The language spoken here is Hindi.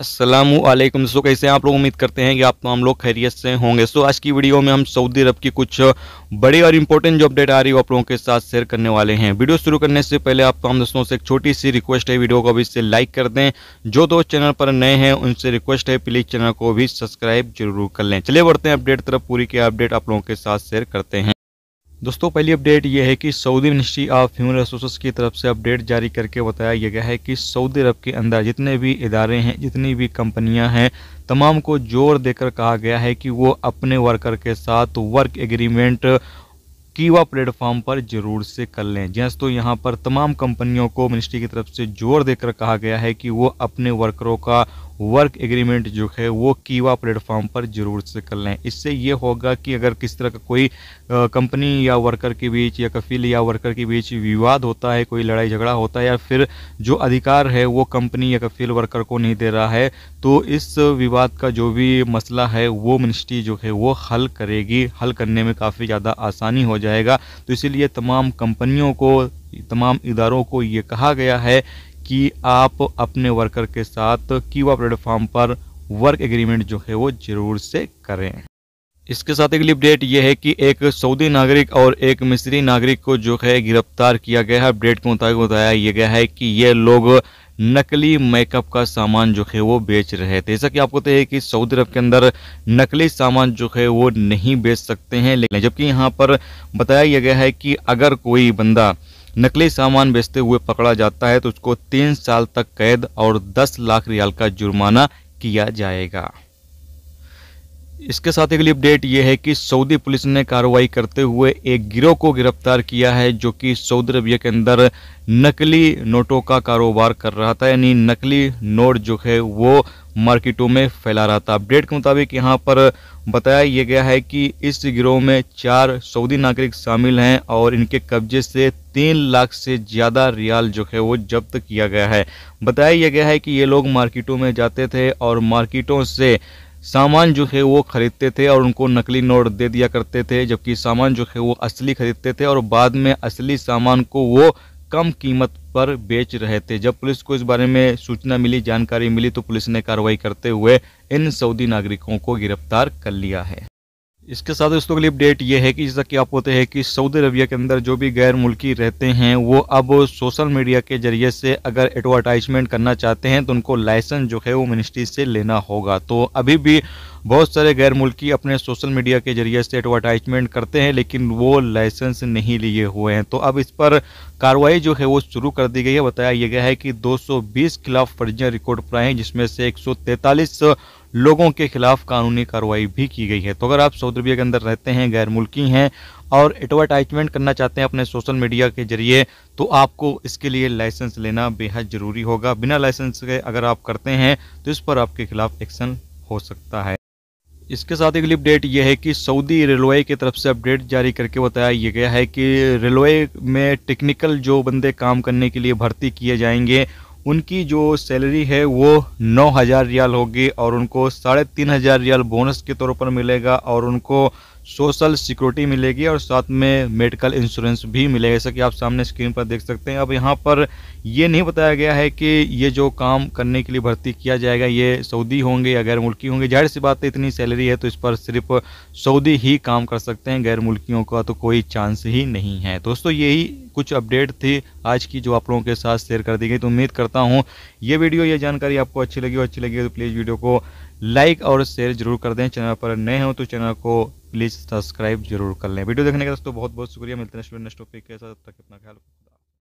असलम सो कैसे आप लोग उम्मीद करते हैं कि आप तमाम लोग खैरियत से होंगे सो so, आज की वीडियो में हम सऊदी अरब की कुछ बड़ी और इम्पोर्टेंट जो अपडेट आ रही है आप लोगों के साथ शेयर करने वाले हैं वीडियो शुरू करने से पहले आप तमाम दोस्तों से एक छोटी सी रिक्वेस्ट है वीडियो को अभी इससे लाइक कर दें जो दोस्त चैनल पर नए हैं उनसे रिक्वेस्ट है प्लीज़ चैनल को भी सब्सक्राइब जरूर कर लें चलिए बढ़ते हैं अपडेट तरफ पूरी की अपडेट आप लोगों के साथ शेयर करते हैं दोस्तों पहली अपडेट यह है कि Saudi ministry of human resource की तरफ से अपडेट जारी करके बताया यह गया है कि सऊदी अरब के अंदर जितने भी इदारे हैं जितनी भी कंपनियां हैं तमाम को जोर देकर कहा गया है कि वो अपने वर्कर के साथ वर्क एग्रीमेंट कीवा प्लेटफॉर्म पर जरूर से कर लें जैसे हाँ, तो यहाँ पर तमाम कंपनियों को मिनिस्ट्री की तरफ से जोर देकर कहा गया है कि वो अपने वर्करों का वर्क एग्रीमेंट जो है वो कीवा प्लेटफॉर्म पर जरूर से कर लें इससे ये होगा कि अगर किस तरह का कोई कंपनी या वर्कर के बीच या कफिल या वर्कर के बीच विवाद होता है कोई लड़ाई झगड़ा होता है या फिर जो अधिकार है वो कंपनी या कफिल वर्कर को नहीं दे रहा है तो इस विवाद का जो भी मसला है वो मिनिस्ट्री जो है वो हल करेगी हल करने में काफ़ी ज़्यादा आसानी हो जाएगा तो इसीलिए तमाम कंपनियों को तमाम इदारों को ये कहा गया है कि आप अपने वर्कर के साथ कीवा प्लेटफॉर्म पर वर्क एग्रीमेंट जो है वो जरूर से करें इसके साथ अगली अपडेट यह है कि एक सऊदी नागरिक और एक मिस्री नागरिक को जो है गिरफ्तार किया गया है अपडेट के मुताबिक बताया यह गया है कि ये लोग नकली मेकअप का सामान जो है वो बेच रहे थे जैसा कि आपको तो है कि सऊदी अरब के अंदर नकली सामान जो है वो नहीं बेच सकते हैं लेकिन जबकि यहाँ पर बताया यह गया है कि अगर कोई बंदा नकली सामान बेचते हुए पकड़ा जाता है तो उसको तीन साल तक कैद और दस लाख रियाल का जुर्माना किया जाएगा इसके साथ अगली अपडेट ये है कि सऊदी पुलिस ने कार्रवाई करते हुए एक गिरोह को गिरफ्तार किया है जो कि सऊदी अरबिया के अंदर नकली नोटों का कारोबार कर रहा था यानी नकली नोट जो है वो मार्केटों में फैला रहा था अपडेट के मुताबिक यहाँ पर बताया यह गया है कि इस गिरोह में चार सऊदी नागरिक शामिल हैं और इनके कब्जे से तीन लाख से ज़्यादा रियाल जो है वो जब्त किया गया है बताया यह गया है कि ये लोग मार्केटों में जाते थे और मार्केटों से सामान जो है वो ख़रीदते थे और उनको नकली नोट दे दिया करते थे जबकि सामान जो है वो असली ख़रीदते थे और बाद में असली सामान को वो कम कीमत पर बेच रहे थे जब पुलिस को इस बारे में सूचना मिली जानकारी मिली तो पुलिस ने कार्रवाई करते हुए इन सऊदी नागरिकों को गिरफ्तार कर लिया है इसके साथ दोस्तों के लिए अपडेट ये है कि जैसा कि आप होते हैं कि सऊदी अरबिया के अंदर जो भी गैर मुल्की रहते हैं वो अब सोशल मीडिया के जरिए से अगर एडवर्टाइजमेंट करना चाहते हैं तो उनको लाइसेंस जो है वो मिनिस्ट्री से लेना होगा तो अभी भी बहुत सारे गैर मुल्की अपने सोशल मीडिया के जरिए से एडवर्टाइजमेंट करते हैं लेकिन वो लाइसेंस नहीं लिए हुए हैं तो अब इस पर कार्रवाई जो है वो शुरू कर दी गई है बताया गया है कि दो बीस खिलाफ फर्जियाँ रिकॉर्ड हैं जिसमें से तैंतालीस लोगों के खिलाफ कानूनी कार्रवाई भी की गई है तो अगर आप सऊदी अरबिया के अंदर रहते हैं गैर मुल्की हैं और एडवर्टाइजमेंट करना चाहते हैं अपने सोशल मीडिया के जरिए तो आपको इसके लिए लाइसेंस लेना बेहद ज़रूरी होगा बिना लाइसेंस के अगर आप करते हैं तो इस पर आपके खिलाफ एक्शन हो सकता है इसके साथ अगली अपडेट यह है कि सऊदी रेलवे की तरफ से अपडेट जारी करके बताया ये गया है कि रेलवे में टेक्निकल जो बंदे काम करने के लिए भर्ती किए जाएंगे उनकी जो सैलरी है वो नौ हज़ार रियाल होगी और उनको साढ़े तीन हज़ार रियाल बोनस के तौर पर मिलेगा और उनको सोशल सिक्योरिटी मिलेगी और साथ में मेडिकल इंश्योरेंस भी मिलेगा जैसा कि आप सामने स्क्रीन पर देख सकते हैं अब यहाँ पर ये नहीं बताया गया है कि ये जो काम करने के लिए भर्ती किया जाएगा ये सऊदी होंगे या गैर मुल्की होंगे जाहिर सी बात है इतनी सैलरी है तो इस पर सिर्फ सऊदी ही काम कर सकते हैं गैर मुल्कियों का तो कोई चांस ही नहीं है दोस्तों यही कुछ अपडेट थी आज की जो आप लोगों के साथ शेयर कर दी गई तो उम्मीद करता हूँ ये वीडियो ये जानकारी आपको अच्छी लगी और अच्छी लगी तो प्लीज़ वीडियो को लाइक और शेयर जरूर कर दें चैनल पर नए हो तो चैनल को प्लीज़ सब्सक्राइब जरूर कर लें वीडियो देखने का दोस्तों बहुत बहुत शुक्रिया मिलते हैं नेक्स्ट टॉपिक के साथ तक अपना ख्याल